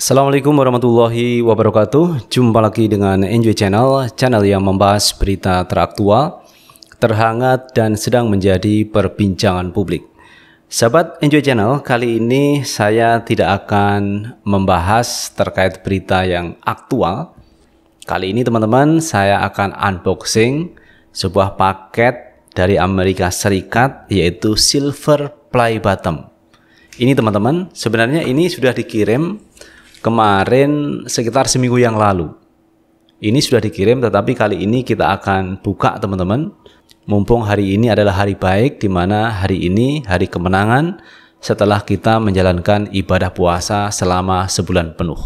Assalamualaikum warahmatullahi wabarakatuh. Jumpa lagi dengan Enjoy Channel, channel yang membahas berita teraktual, terhangat dan sedang menjadi perbincangan publik. Sahabat Enjoy Channel, kali ini saya tidak akan membahas terkait berita yang aktual. Kali ini teman-teman saya akan unboxing sebuah paket dari Amerika Serikat yaitu Silver Play Bottom. Ini teman-teman, sebenarnya ini sudah dikirim kemarin sekitar seminggu yang lalu. Ini sudah dikirim tetapi kali ini kita akan buka teman-teman. Mumpung hari ini adalah hari baik di mana hari ini hari kemenangan setelah kita menjalankan ibadah puasa selama sebulan penuh.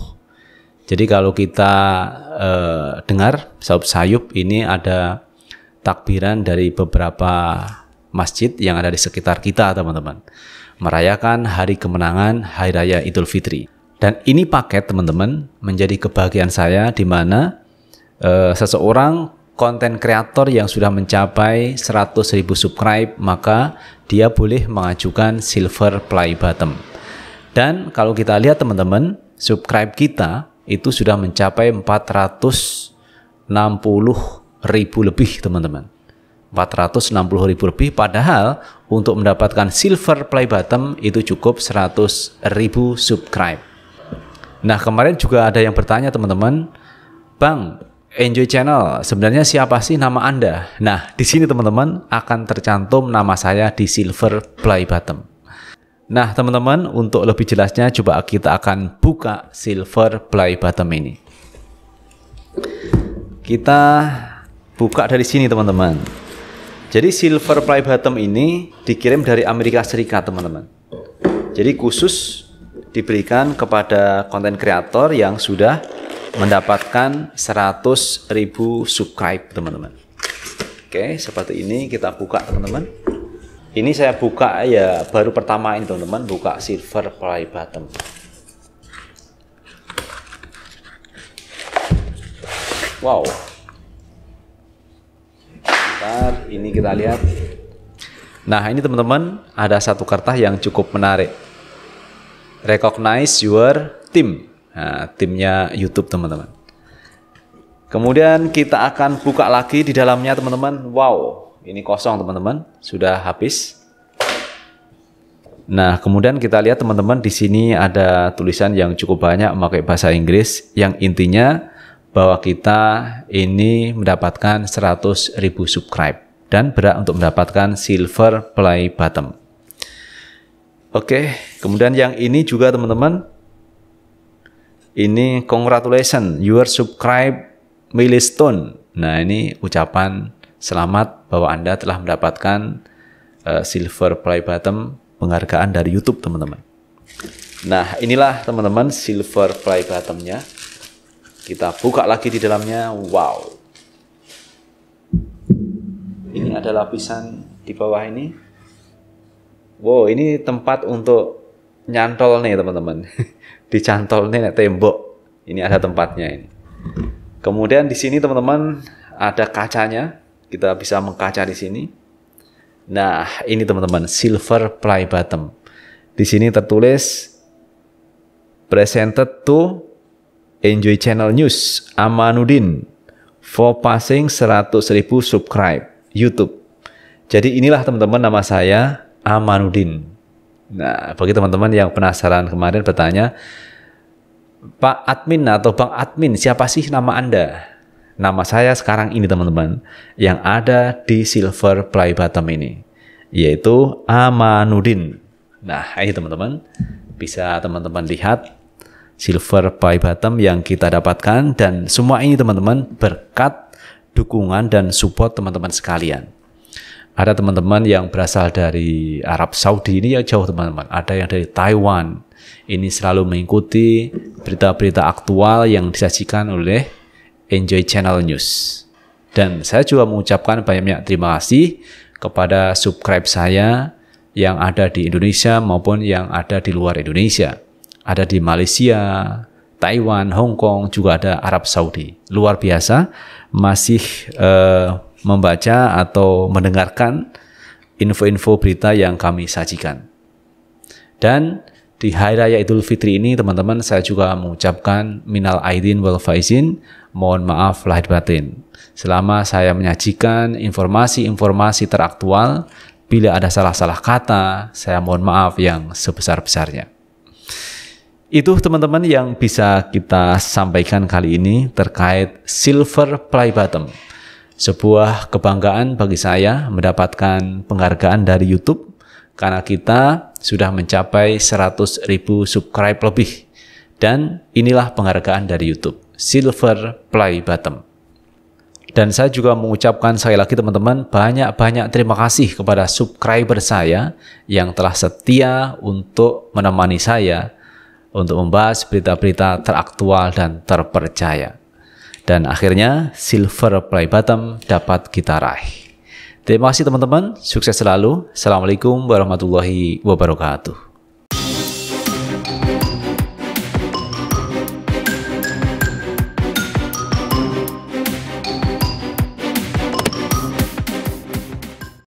Jadi kalau kita eh, dengar sahabat sayup ini ada takbiran dari beberapa masjid yang ada di sekitar kita teman-teman. Merayakan hari kemenangan Hari Raya Idul Fitri. Dan ini paket teman-teman menjadi kebahagiaan saya di mana uh, seseorang konten kreator yang sudah mencapai 100.000 subscribe maka dia boleh mengajukan silver play button. Dan kalau kita lihat teman-teman, subscribe kita itu sudah mencapai 460 ribu lebih teman-teman. 460 ribu lebih padahal untuk mendapatkan silver play button itu cukup 100 ribu subscribe. Nah kemarin juga ada yang bertanya teman-teman, Bang, Enjoy Channel, sebenarnya siapa sih nama Anda? Nah, di sini teman-teman akan tercantum nama saya di silver play button. Nah, teman-teman, untuk lebih jelasnya coba kita akan buka silver play button ini. Kita buka dari sini, teman-teman. Jadi silver play button ini dikirim dari Amerika Serikat, teman-teman. Jadi khusus diberikan kepada konten kreator yang sudah mendapatkan 100.000 subscribe teman-teman. Oke, seperti ini kita buka teman-teman. Ini saya buka ya baru pertama ini teman-teman buka silver play button. Wow. Bentar, ini kita lihat. Nah, ini teman-teman ada satu kertas yang cukup menarik recognize your team. Nah, timnya YouTube teman-teman. Kemudian kita akan buka lagi di dalamnya teman-teman. Wow, ini kosong teman-teman, sudah habis. Nah, kemudian kita lihat teman-teman di sini ada tulisan yang cukup banyak memakai bahasa Inggris yang intinya bahwa kita ini mendapatkan 100.000 subscribe dan berat untuk mendapatkan silver play button. Oke, kemudian yang ini juga teman-teman. Ini congratulations, you are subscribe milestone. Nah, ini ucapan selamat bahwa Anda telah mendapatkan uh, silver play button penghargaan dari YouTube, teman-teman. Nah, inilah teman-teman silver play buttonnya. Kita buka lagi di dalamnya. Wow. Ini ada lapisan di bawah ini Wow, ini tempat untuk nyantol nih teman-teman. Dicantol nih tembok. Ini ada tempatnya ini. Kemudian di sini teman-teman ada kacanya. Kita bisa mengkaca di sini. Nah, ini teman-teman silver play bottom. Di sini tertulis presented to Enjoy Channel News Amanuddin for passing 100.000 subscribe YouTube. Jadi inilah teman-teman nama saya Amanuddin. Nah, bagi teman-teman yang penasaran kemarin bertanya, Pak Admin atau Bang Admin, siapa sih nama Anda? Nama saya sekarang ini teman-teman, yang ada di Silver Play Bottom ini, yaitu Amanuddin. Nah, ini teman-teman, bisa teman-teman lihat Silver Play Bottom yang kita dapatkan dan semua ini teman-teman berkat dukungan dan support teman-teman sekalian. Ada teman-teman yang berasal dari Arab Saudi ini ya jauh teman-teman. Ada yang dari Taiwan. Ini selalu mengikuti berita-berita aktual yang disajikan oleh Enjoy Channel News. Dan saya juga mengucapkan banyak-banyak terima kasih kepada subscribe saya yang ada di Indonesia maupun yang ada di luar Indonesia. Ada di Malaysia, Taiwan, Hong Kong, juga ada Arab Saudi. Luar biasa, masih uh, membaca atau mendengarkan info-info berita yang kami sajikan. Dan di Hari Raya Idul Fitri ini teman-teman saya juga mengucapkan minal aidin wal faizin, mohon maaf lahir batin. Selama saya menyajikan informasi-informasi teraktual, bila ada salah-salah kata, saya mohon maaf yang sebesar-besarnya. Itu teman-teman yang bisa kita sampaikan kali ini terkait silver play button sebuah kebanggaan bagi saya mendapatkan penghargaan dari YouTube karena kita sudah mencapai 100.000 subscribe lebih. Dan inilah penghargaan dari YouTube, Silver Play Bottom. Dan saya juga mengucapkan sekali lagi teman-teman banyak-banyak terima kasih kepada subscriber saya yang telah setia untuk menemani saya untuk membahas berita-berita teraktual dan terpercaya. Dan akhirnya silver play button dapat kita raih. Terima kasih teman-teman, sukses selalu. Assalamualaikum warahmatullahi wabarakatuh.